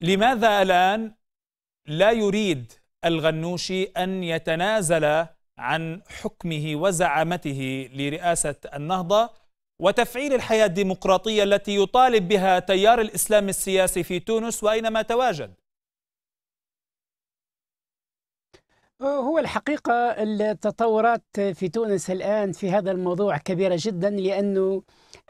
لماذا الآن لا يريد الغنوشي أن يتنازل عن حكمه وزعامته لرئاسة النهضة وتفعيل الحياة الديمقراطية التي يطالب بها تيار الإسلام السياسي في تونس وأينما تواجد هو الحقيقة التطورات في تونس الآن في هذا الموضوع كبيرة جدا لأنه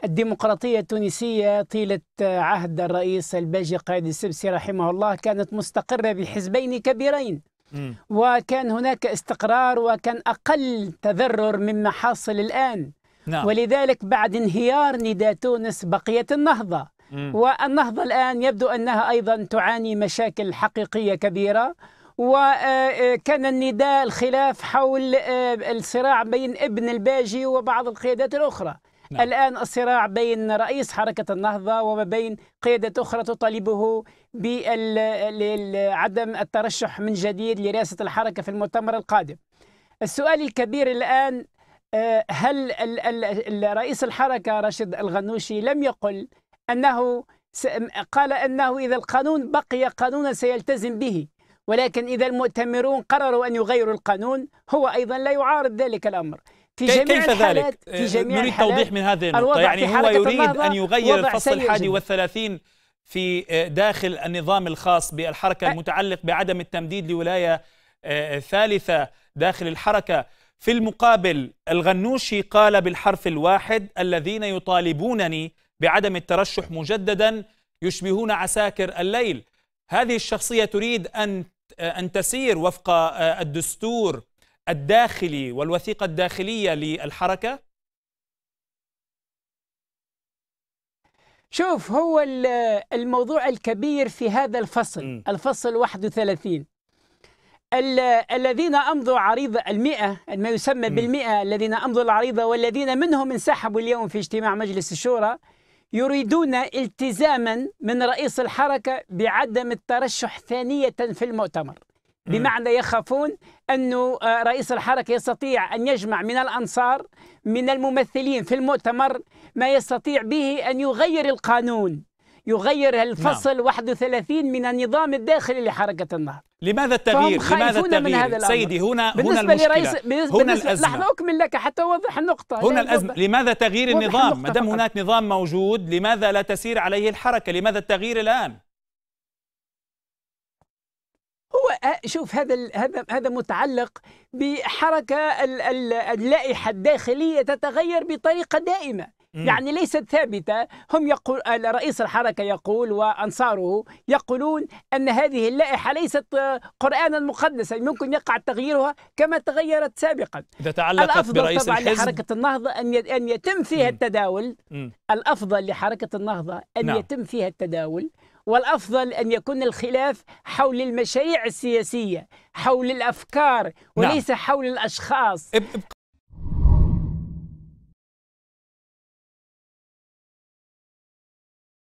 الديمقراطية التونسية طيلة عهد الرئيس الباجي قائد السبسي رحمه الله كانت مستقرة بحزبين كبيرين وكان هناك استقرار وكان أقل تذرر مما حاصل الآن نعم. ولذلك بعد انهيار نداء تونس بقيت النهضة والنهضة الآن يبدو أنها أيضا تعاني مشاكل حقيقية كبيرة وكان آه، آه، النداء الخلاف حول آه، الصراع بين ابن الباجي وبعض القيادات الأخرى نعم. الآن الصراع بين رئيس حركة النهضة وما بين قيادة أخرى تطالبه بعدم الترشح من جديد لرئاسة الحركة في المؤتمر القادم السؤال الكبير الآن هل رئيس الحركة رشيد الغنوشي لم يقل أنه قال أنه إذا القانون بقي قانونا سيلتزم به ولكن إذا المؤتمرون قرروا أن يغيروا القانون هو أيضا لا يعارض ذلك الأمر في جميع كيف الحالات ذلك؟ في آه، جميع نريد توضيح من هذه النقطة يعني هو يريد أن يغير الفصل الحادي والثلاثين في آه، داخل النظام الخاص بالحركة المتعلق بعدم التمديد لولاية آه، ثالثة داخل الحركة في المقابل الغنوشي قال بالحرف الواحد الذين يطالبونني بعدم الترشح مجددا يشبهون عساكر الليل هذه الشخصية تريد أن أن تسير وفق الدستور الداخلي والوثيقة الداخلية للحركة؟ شوف هو الموضوع الكبير في هذا الفصل م. الفصل 31 الذين أمضوا عريضة المئة ما يسمى م. بالمئة الذين أمضوا العريضة والذين منهم انسحبوا اليوم في اجتماع مجلس الشورى يريدون التزاما من رئيس الحركة بعدم الترشح ثانية في المؤتمر بمعنى يخافون أن آه، رئيس الحركة يستطيع أن يجمع من الأنصار من الممثلين في المؤتمر ما يستطيع به أن يغير القانون يغير نعم. الفصل نعم. 31 من النظام الداخلي لحركة النهضة لماذا التغيير؟ لماذا التغيير؟ من هذا سيدي هنا هنا المشكلة لرئيس بالنسبة هنا الأزمة لحظة أكمل لك حتى أوضح النقطة هنا يعني الأزمة لماذا تغيير النظام؟ ما دام هناك نظام موجود لماذا لا تسير عليه الحركة؟ لماذا التغيير الآن؟ هو آه، شوف هذا هذا هذا متعلق بحركه اللائحه الداخليه تتغير بطريقه دائمه يعني ليست ثابتة هم يقول رئيس الحركة يقول وأنصاره يقولون أن هذه اللائحة ليست قرآنا مقدسا ممكن يقع تغييرها كما تغيرت سابقا إذا تعلقت الأفضل برئيس طبعا الحزب لحركة النهضة أن أن يتم فيها التداول الأفضل لحركة النهضة أن نعم. يتم فيها التداول والافضل ان يكون الخلاف حول المشاريع السياسيه حول الافكار نعم. وليس نعم. حول الاشخاص